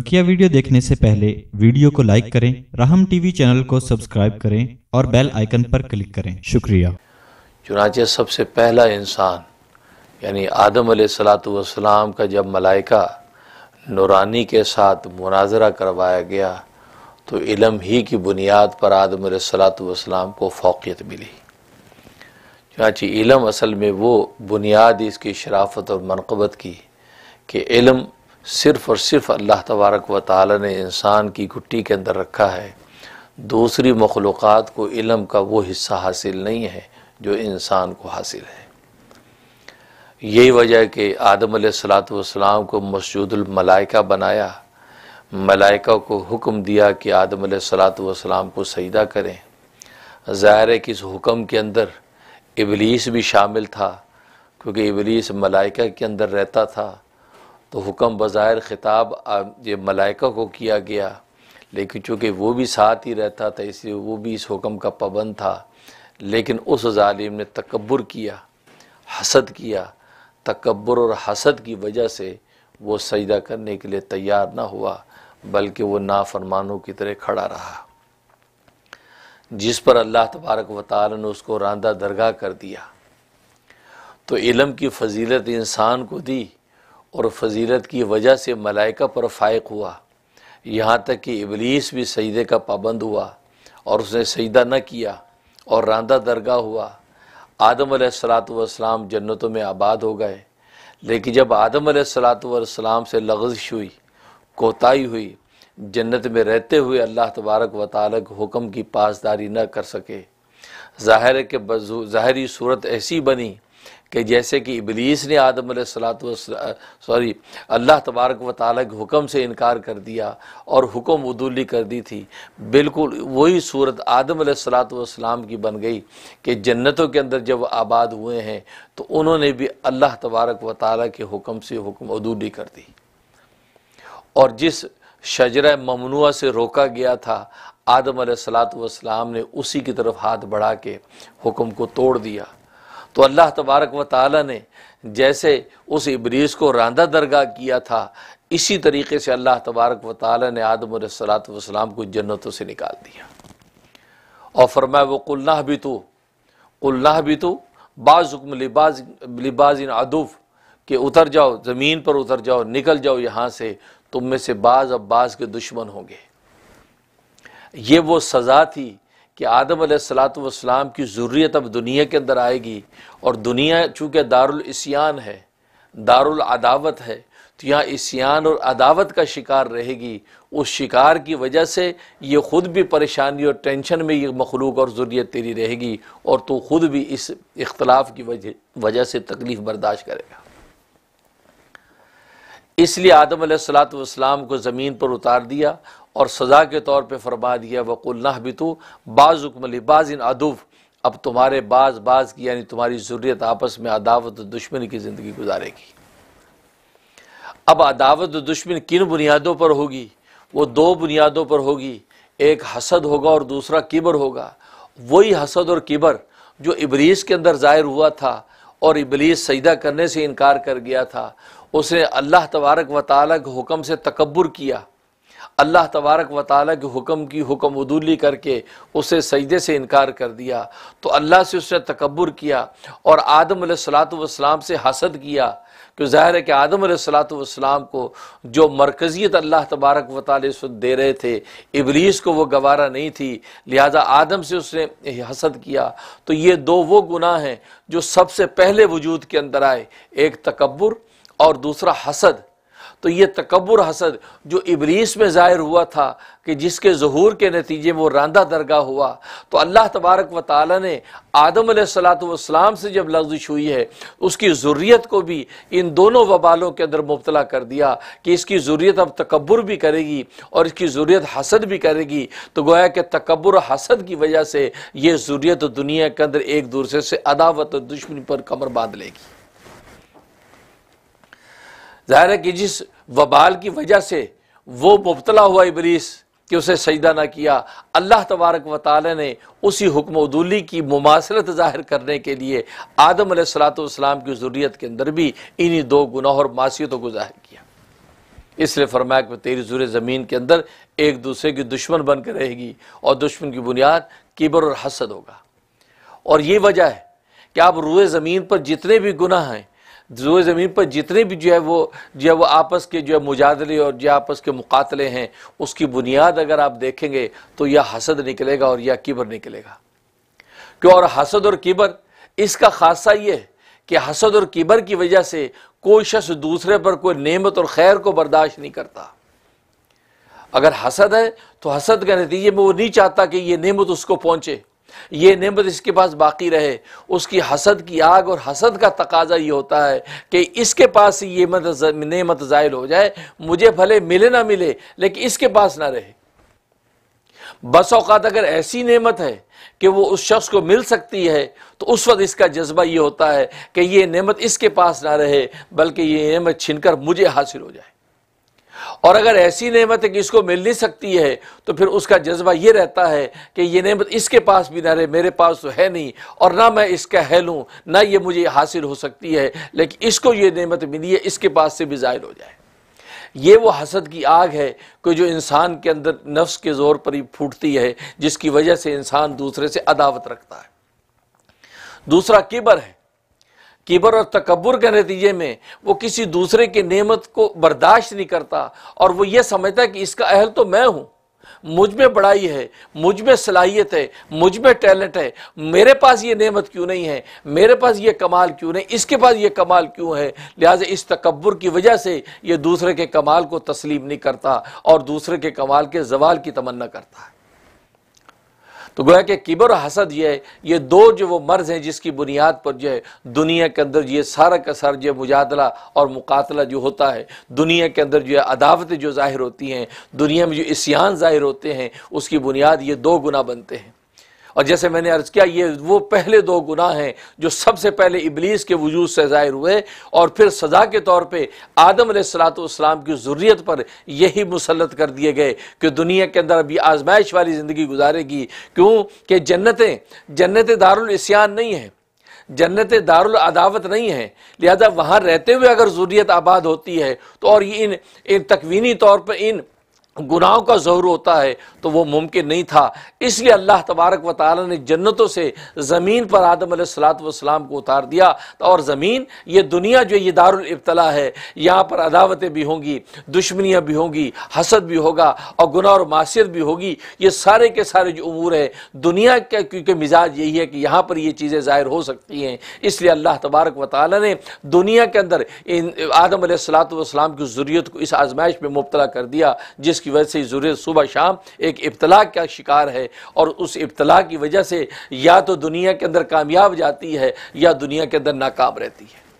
बकिया वीडियो देखने से पहले वीडियो को लाइक करें राहम टीवी चैनल को सब्सक्राइब करें और बेल आइकन पर क्लिक करें शुक्रिया चुनाचे सबसे पहला इंसान यानी आदम सलाम का जब मलाइका नूरानी के साथ मुनाजरा करवाया गया तो इलम ही की बुनियाद पर आदम सलाम को फोकियत मिली चुनाची इलम असल में वो बुनियाद इसकी शराफत और मनकबत की कि इलम सिर्फ़ और सिर्फ अल्लाह तबारक व ताली ने इंसान की घुट्टी के अंदर रखा है दूसरी मखलूक़ को इलम का वो हिस्सा हासिल नहीं है जो इंसान को हासिल है यही वजह है कि आदम सलाम को मस्जूदमलाइका बनाया मलाइका को हुक्म दिया कि आदम सलाम को सईदा करें ज़ाहिर है कि इस हुक्म के अंदर इबलीस भी शामिल था क्योंकि इबलीस मलाइका के अंदर रहता था तो हुक्म बज़ाहिर ख़िताब ये मलाइका को किया गया लेकिन चूँकि वो भी साथ ही रहता था इसलिए वो भी इस हुक्म का पाबंद था लेकिन उस ालिम ने तकबर किया हसद किया तकबर और हसद की वजह से वो सजदा करने के लिए तैयार ना हुआ बल्कि वो नाफरमानों की तरह खड़ा रहा जिस पर अल्लाह तबारक व ताल ने उसको रांदा दरगाह कर दिया तो इलम की फजीलत इंसान को दी और फजीलत की वजह से मलाइका पर फ़ायक हुआ यहाँ तक कि इबलीस भी सईदे का पाबंद हुआ और उसने सईदा न किया और रांदा दरगाह हुआ आदम सलाम जन्नतों में आबाद हो गए लेकिन जब आदम सलाम से लगजश हुई कोताही हुई जन्नत में रहते हुए अल्लाह तबारक व हुक्म की पासदारी न कर सके ज़ाहिर के ज़ाहरी सूरत ऐसी बनी कि जैसे कि इबलीस ने आदम सलात सॉरी अल्लाह तबारक व ताली के हुक्म से इनकार कर दिया और हुक्म उदूली कर दी थी बिल्कुल वही सूरत आदम सलात की बन गई कि जन्नतों के अंदर जब आबाद हुए हैं तो उन्होंने भी अल्लाह तबारक व ताली के हुक्म से हुक्म उदूली कर दी और जिस शजर ममनुआ से रोका गया था आदम सलात वाम ने उसी की तरफ हाथ बढ़ा के हुक्म को तोड़ दिया तो अल्लाह तबारक व ताली ने जैसे उस इबरीस को रांदा दरगाह किया था इसी तरीके से अल्लाह तबारक व ताली ने आदम सलात को जन्नतों से निकाल दिया और फरमाया वो कुल्लाह भी तो कुल्लाह भी तो बाज़ुकम लिबाज लिबाज इन अदुफ के उतर जाओ ज़मीन पर उतर जाओ निकल जाओ यहाँ से तुम में से बाज़ अब्बास के दुश्मन होंगे ये वो सज़ा थी कि आदम सलातम की ज़रूरियत अब दुनिया के अंदर आएगी और दुनिया चूँकि दारुलसियान है दारुल अदावत है तो यहाँ इसियान और अदावत का शिकार रहेगी उस शिकार की वजह से ये ख़ुद भी परेशानी और टेंशन में ये मखलूक और ज़रूरीत तेरी रहेगी और तो ख़ुद भी इस इख्तलाफ की वजह वजह से तकलीफ़ बर्दाश्त करेगा इसलिए आदम सलाम को ज़मीन पर उतार दिया और सज़ा के तौर पर फरमा दिया वकुल भी तो बाज़ुकमली बाज़ इन अदुव अब तुम्हारे बाज बाज की यानी तुम्हारी ज़रूरत आपस में अदावत दुश्मन की ज़िंदगी गुजारेगी अब अदावत दुश्मन किन बुनियादों पर होगी वो दो बुनियादों पर होगी एक हसद होगा और दूसरा किबर होगा वही हसद और किबर जो इबलीस के अंदर ज़ाहिर हुआ था और इबलीस सजदा करने से इनकार कर गया था उसने अल्लाह तबारक व ताली के हुक्म से तकबर किया अल्लाह तबारक व ताली के हुक्म की हुक्म उदूली करके उसे सजदे से इनकार कर दिया तो अल्लाह से उसने तकबर किया और आदम सलातम से हसद किया कि ज़ाहिर है कि आदम सलातम को जो मरकज़ियत अल्लाह तबारक व ताली दे रहे थे इबलीस को वह गवारा नहीं थी लिहाजा आदम से उसने हसद किया तो ये दो वो गुनाह हैं जो सबसे पहले वजूद के अंदर आए एक तकबर और दूसरा हसद तो ये तकबर हसद जो इब्रीस में ज़ाहिर हुआ था कि जिसके जहूर के नतीजे में वो रांदा दरगाह हुआ तो अल्लाह तबारक व ताली ने आदम सलाम से जब लफ्जिश हुई है उसकी ज़रूरीत को भी इन दोनों वबालों के अंदर मुबतला कर दिया कि इसकी ज़रूरीत अब तकबर भी करेगी और इसकी ज़रूरीत हसद भी करेगी तो गोया कि तकबर हसद की वजह से ये ज़रूरीत दुनिया के अंदर एक दूसरे से अदावत और दुश्मनी पर कमर बांध लेगी ज़ाहिर है कि जिस वबाल की वजह से वो मुबतला हुआ इबलीस कि उसे सजदा ना किया अल्लाह तबारक व ताली ने उसी हुक्मदूली की मुमासलत ज़ाहिर करने के लिए आदम सलातम की ज़रूरीत के अंदर भी इन्हीं दो गुनाह और मासीतों को ज़ाहिर किया इसलिए फरमाया कि तेरी जुर ज़मीन के अंदर एक दूसरे की दुश्मन बनकर रहेगी और दुश्मन की बुनियाद किबर और हसद होगा और ये वजह है कि आप रुए ज़मीन पर जितने भी गुनाह हैं जो ज़मीन पर जितने भी जो है वो जो है वो आपस के जो है मुजादले और जो आपस के मुकातले हैं उसकी बुनियाद अगर आप देखेंगे तो यह हसद निकलेगा और यह किबर निकलेगा क्यों और हसद और किबर इसका खासा ये है कि हसद और किबर की वजह से कोई शख्स दूसरे पर कोई नेमत और खैर को बर्दाश्त नहीं करता अगर हसद है तो हसद के नतीजे में वो नहीं चाहता कि ये नेमत उसको पहुंचे ये नेमत इसके पास बाकी रहे उसकी हसद की आग और हसद का तकाजा ये होता है कि इसके पास ये नेमत ज़ायल हो जाए मुझे भले मिले ना मिले लेकिन इसके पास ना रहे बस औकात अगर ऐसी नेमत है कि वो उस शख्स को मिल सकती है तो उस वक्त इसका जज्बा ये होता है कि ये नेमत इसके पास ना रहे बल्कि ये नेमत छिनकर मुझे हासिल हो जाए और अगर ऐसी नेमत है कि इसको मिल नहीं सकती है तो फिर उसका जज्बा ये रहता है कि ये नेमत इसके पास भी ना रहे मेरे पास तो है नहीं और ना मैं इसका है लूँ ना ये मुझे हासिल हो सकती है लेकिन इसको ये नेमत मिली है इसके पास से भी ज़ाहिर हो जाए ये वो हसद की आग है कि जो इंसान के अंदर नफ्स के ज़ोर पर ही फूटती है जिसकी वजह से इंसान दूसरे से अदावत रखता है दूसरा किबर है किबर और तकबर के नतीजे में वो किसी दूसरे की नेमत को बर्दाश्त नहीं करता और वो ये समझता है कि इसका अहल तो मैं हूँ मुझ में बड़ाई है मुझ में सलाहियत है मुझ में टैलेंट है मेरे पास ये नेमत क्यों नहीं है मेरे पास ये कमाल क्यों नहीं इसके पास ये कमाल क्यों है लिहाजा इस तकबर की वजह से ये दूसरे के कमाल को तस्लीम नहीं करता और दूसरे के कमाल के जवाल की तमन्ना करता है तो गोया कि किबर और हसद यह है ये दो जो वो मर्ज हैं जिसकी बुनियाद पर जो है दुनिया के अंदर ये सारा का सारा जो मुजादला और मुकातला जो होता है दुनिया के अंदर जो है अदावतें जो ज़ाहिर होती हैं दुनिया में जो इसियान ज़ाहिर होते हैं उसकी बुनियाद ये दो गुना बनते हैं और जैसे मैंने अर्ज किया ये वो पहले दो गुनाह हैं जो सबसे पहले इबलीस के वजूद से ज़ाहिर हुए और फिर सज़ा के तौर पर आदम सलातम की ज़रूरत पर यही मुसलत कर दिए गए कि दुनिया के अंदर अभी आजमाइश वाली ज़िंदगी गुजारेगी क्यों कि जन्नतें जन्नत दारुलसियान नहीं हैं जन्नत दारुल अदावत नहीं है लिहाजा वहाँ रहते हुए अगर ज़रूरत आबाद होती है तो और ये इन इन तकवीनी तौर पर इन गुनाहों का जहर होता है तो वो मुमकिन नहीं था इसलिए अल्लाह तबारक व ताली ने जन्नतों से ज़मीन पर आदम सलाम को उतार दिया और ज़मीन ये दुनिया जो ये दारुलबतला है यहाँ पर अदावतें भी होंगी दुश्मनियाँ भी होंगी हसद भी होगा और गुनाह और मासीत भी होगी ये सारे के सारे जो अमूर हैं दुनिया का क्योंकि मिजाज यही है कि यहाँ पर ये चीज़ें ज़ाहिर हो सकती हैं इसलिए अल्लाह तबारक व ताली ने दुनिया के अंदर इन आदम सलाम की ज़रूरत को इस आजमाइश में मुबतला कर दिया जिस जिसकी वजह से ज़रूरत सुबह शाम एक इब्तला का शिकार है और उस इब्तला की वजह से या तो दुनिया के अंदर कामयाब जाती है या दुनिया के अंदर नाकाम रहती है